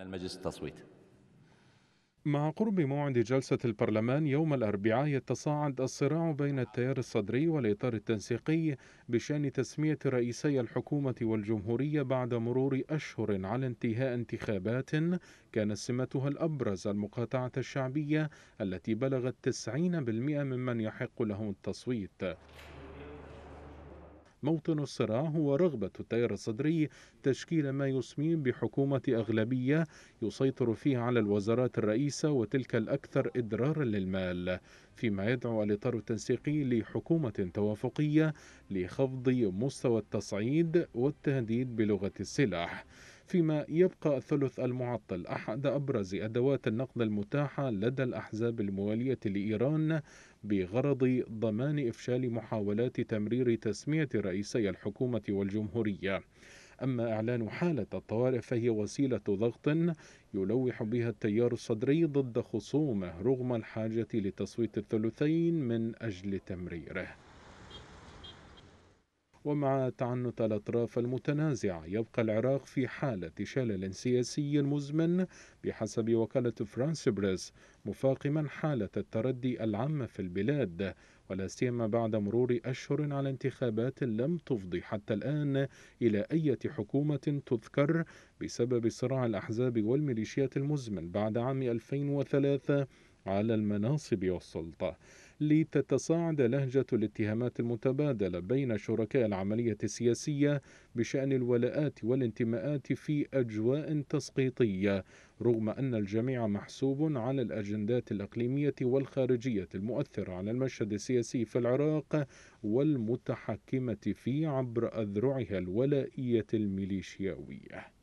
المجلس التصويت مع قرب موعد جلسة البرلمان يوم الأربعاء يتصاعد الصراع بين التيار الصدري والإطار التنسيقي بشأن تسمية رئيسي الحكومة والجمهورية بعد مرور أشهر على انتهاء انتخابات كان سمتها الأبرز المقاطعة الشعبية التي بلغت 90% ممن يحق لهم التصويت موطن الصراع هو رغبة التيار الصدري تشكيل ما يسميه بحكومة أغلبية يسيطر فيها على الوزارات الرئيسة وتلك الأكثر إدرارا للمال فيما يدعو الإطار التنسيقي لحكومة توافقية لخفض مستوى التصعيد والتهديد بلغة السلاح فيما يبقى الثلث المعطل أحد أبرز أدوات النقد المتاحة لدى الأحزاب الموالية لإيران بغرض ضمان إفشال محاولات تمرير تسمية رئيسي الحكومة والجمهورية أما إعلان حالة الطوارئ فهي وسيلة ضغط يلوح بها التيار الصدري ضد خصومه رغم الحاجة لتصويت الثلثين من أجل تمريره ومع تعنت الأطراف المتنازعة يبقى العراق في حالة شلل سياسي مزمن بحسب وكالة فرانس بريس مفاقما حالة التردي العام في البلاد ولا سيما بعد مرور أشهر على انتخابات لم تفضي حتى الآن إلى أي حكومة تذكر بسبب صراع الأحزاب والميليشيات المزمن بعد عام 2003 على المناصب والسلطة لتتصاعد لهجة الاتهامات المتبادلة بين شركاء العملية السياسية بشأن الولاءات والانتماءات في أجواء تسقيطية رغم أن الجميع محسوب على الأجندات الأقليمية والخارجية المؤثرة على المشهد السياسي في العراق والمتحكمة فيه عبر أذرعها الولائية الميليشياوية